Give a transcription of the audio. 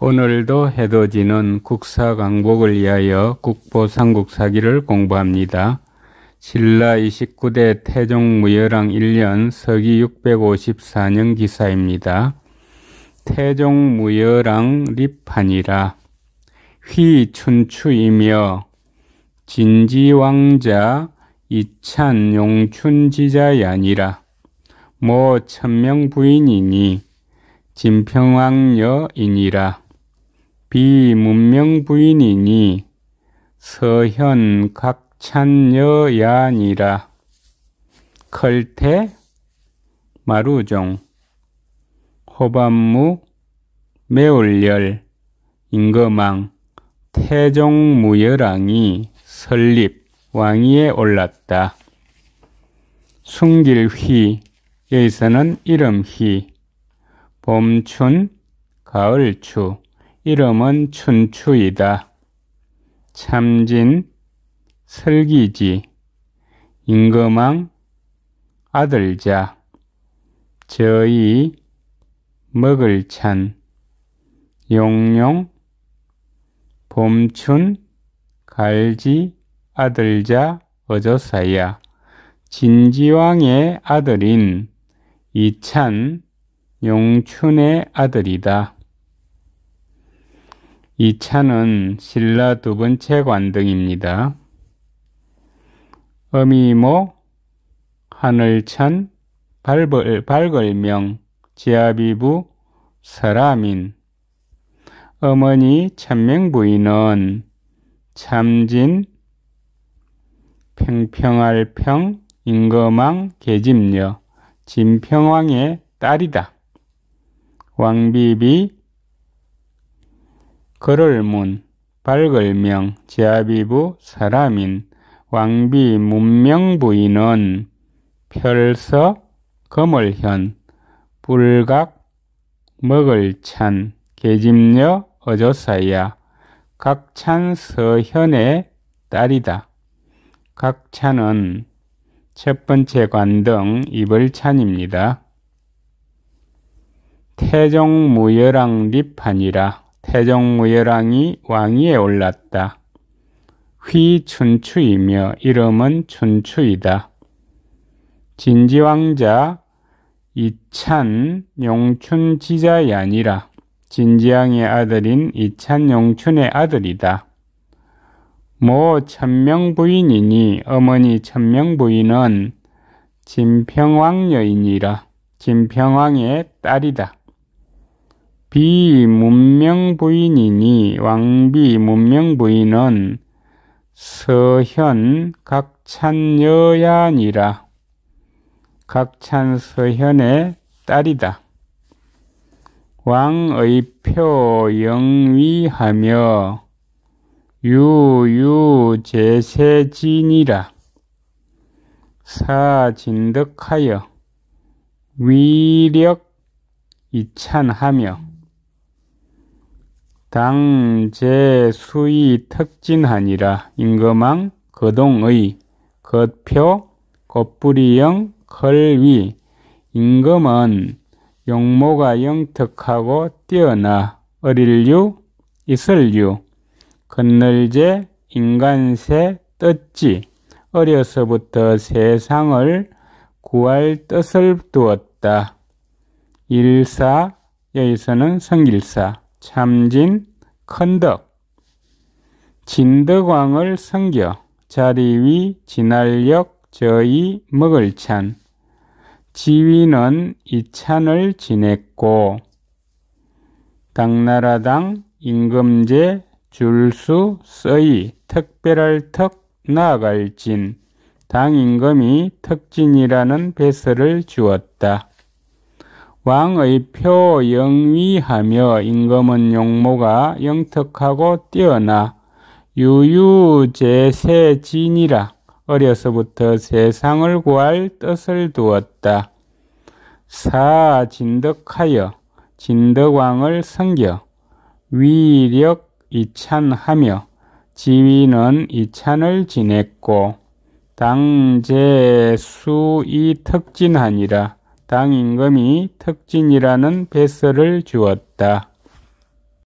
오늘도 해돋이는 국사 강복을 위하여 국보삼국사기를 공부합니다. 신라 29대 태종 무열왕 1년 서기 654년 기사입니다. 태종 무열왕 리판이라 휘 춘추이며 진지왕자 이찬 용춘지자이아니라모 천명 부인이니 진평왕녀이니라 비문명 부인이니 서현 각찬 여야니라 컬태 마루종 호반무 매울열 임금왕 태종무열왕이 설립 왕위에 올랐다. 숭길휘 여기서는 이름휘 봄춘 가을추 이름은 춘추이다. 참진, 설기지, 임금왕, 아들자, 저이, 먹을찬, 용용, 봄춘, 갈지, 아들자, 어조사야, 진지왕의 아들인 이찬, 용춘의 아들이다. 이 차는 신라 두 번째 관등입니다. 어미모, 하늘천, 발벌, 발걸명, 지아비부, 서라민. 어머니 천명부인은 참진, 평평할 평, 임거망, 계집녀, 진평왕의 딸이다. 왕비비, 걸을 문, 밝을 명, 제아비부 사람인, 왕비 문명 부인은 펼서 검을현, 불각 먹을 찬, 계집녀 어조사야, 각찬 서현의 딸이다. 각찬은 첫 번째 관등 입을 찬입니다 태종 무열왕 리판이라 태종무열왕이 왕위에 올랐다. 휘춘추이며 이름은 춘추이다. 진지왕자 이찬 용춘지자이 아니라 진지왕의 아들인 이찬 용춘의 아들이다. 모 천명부인이니 어머니 천명부인은 진평왕 여인이라 진평왕의 딸이다. 비문명부인이니 왕비 문명부인은 서현 각찬여야니라. 각찬서현의 딸이다. 왕의 표 영위하며 유유제세진이라. 사진득하여 위력 이찬하며 당제 수이 특진하니라 임금왕 거동의 겉표 겉뿌리형 걸위 임금은 용모가 영특하고 뛰어나 어릴류 이슬류 건널제 인간세 떴지 어려서부터 세상을 구할 뜻을 두었다. 일사 여기서는 성일사 참진 큰덕 진덕왕을 섬겨 자리위 진할역 저희 먹을 찬 지위는 이찬을 지냈고 당나라당 임금제 줄수 써이 특별할 턱 나아갈 진 당임금이 특진이라는 배설을 주었다. 왕의 표 영위하며 임금은 용모가 영특하고 뛰어나 유유제세진이라 어려서부터 세상을 구할 뜻을 두었다. 사 진덕하여 진덕왕을 섬겨 위력 이찬하며 지위는 이찬을 지냈고 당제수이 특진하니라 당 임금이 특진이라는 뱃서를 주었다.